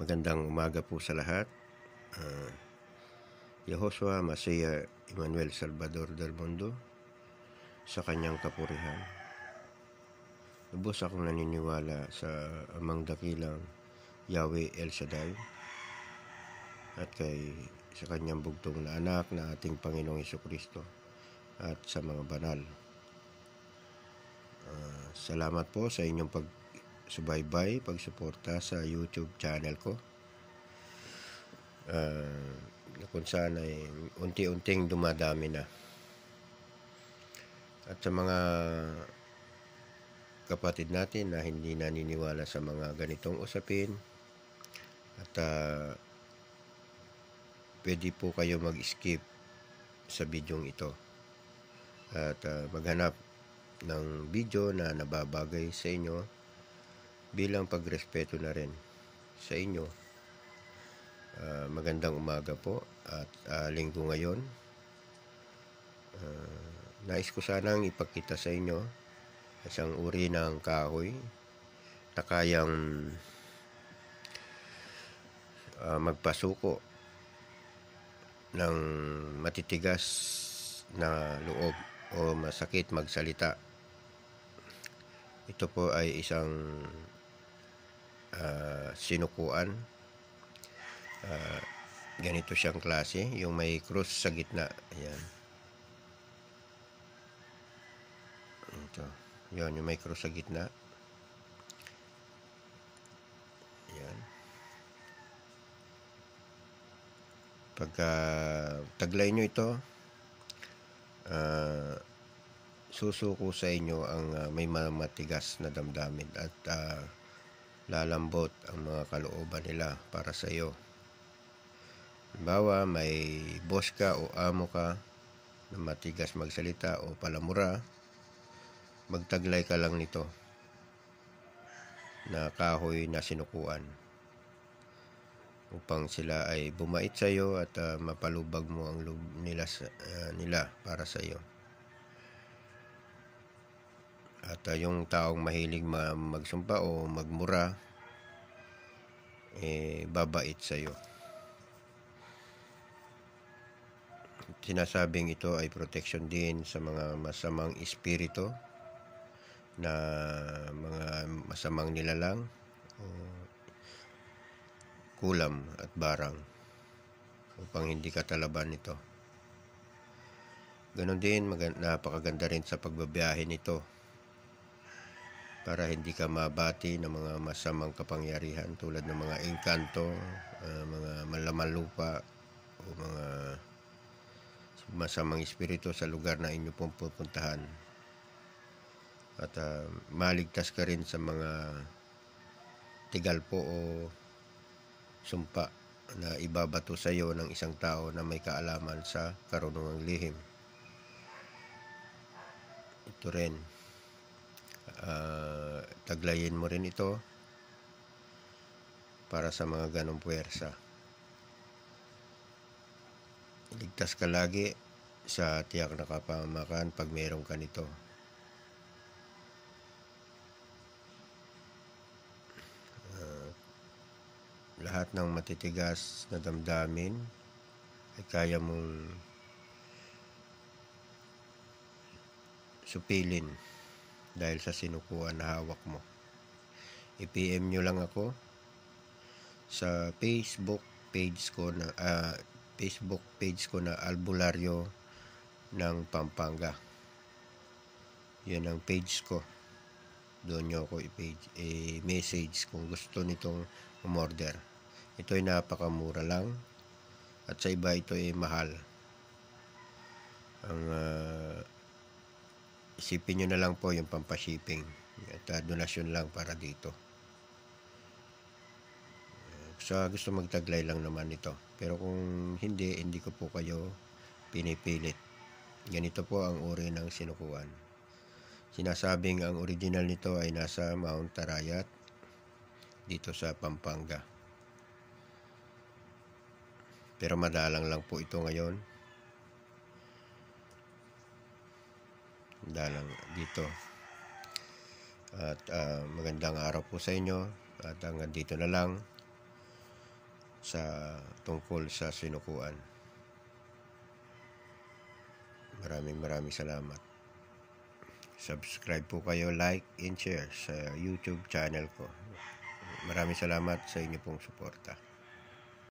Magandang umaga po sa lahat. Uh, Yehoshua Masaya Emmanuel Salvador del Mundo sa kanyang kapurihan. Lubos akong naniniwala sa amang dakilang Yahweh El Shaddai at kay sa kanyang bugtong na anak na ating Panginoong Iso Kristo at sa mga banal. Uh, salamat po sa inyong pag pagsubaybay, pagsuporta sa YouTube channel ko. Uh, kung saan ay unti-unting dumadami na. At sa mga kapatid natin na hindi naniniwala sa mga ganitong usapin at uh, pwede po kayo mag-skip sa bidyong ito at uh, maghanap ng video na nababagay sa inyo bilang pagrespeto na rin sa inyo. Uh, magandang umaga po at uh, linggo ngayon. Uh, nais ko sanang ipakita sa inyo isang uri ng kahoy na kayang uh, magpasuko ng matitigas na loob o masakit magsalita. Ito po ay isang uh, sinukuan. Uh, ganito siyang klase, yung may cross sa gitna. Ayan. Ito. Yan, yung may cross sa gitna. Ayan. Pagka taglay nyo ito, uh, susuko sa inyo ang uh, may matigas na damdamin at uh, lalambot ang mga kalooban nila para sa iyo. Bawa may boss ka o amo ka na matigas magsalita o palamura, magtaglay ka lang nito na kahoy na sinukuan upang sila ay bumait sa iyo at uh, mapalubag mo ang loob nila, uh, nila para sa iyo. At uh, yung taong mahilig ma magsumpa o magmura, eh, babait sa iyo. Sinasabing ito ay protection din sa mga masamang espiritu na mga masamang nilalang o kulam at barang upang hindi ka talaban nito. Ganon din, napakaganda rin sa pagbabiyahe nito para hindi ka mabati ng mga masamang kapangyarihan tulad ng mga engkanto, uh, mga malamalupa o mga masamang espiritu sa lugar na inyo pong pupuntahan. At uh, maligtas ka rin sa mga tigalpo o sumpa na ibabato sa iyo ng isang tao na may kaalaman sa karunungang lihim. Ito rin uh, taglayin mo rin ito para sa mga ganong puwersa ligtas ka lagi sa tiyak na kapamakan pag meron ka nito uh, lahat ng matitigas na damdamin ay kaya mong supilin dahil sa sinukuan na hawak mo. I-PM nyo lang ako sa Facebook page ko na uh, Facebook page ko na Albulario ng Pampanga. Yan ang page ko. Doon nyo ako i-page, i-message kung gusto nitong umorder. Ito ay napakamura lang at sa iba ito ay mahal. Ang uh, isipin nyo na lang po yung pampashipping at uh, lang para dito so gusto magtaglay lang naman ito pero kung hindi hindi ko po kayo pinipilit ganito po ang uri ng sinukuan sinasabing ang original nito ay nasa Mount Tarayat dito sa Pampanga pero madalang lang po ito ngayon dalang dito. At uh, magandang araw po sa inyo at hanggang dito na lang sa tungkol sa sinukuan. Maraming maraming salamat. Subscribe po kayo, like and share sa YouTube channel ko. Maraming salamat sa inyo pong suporta.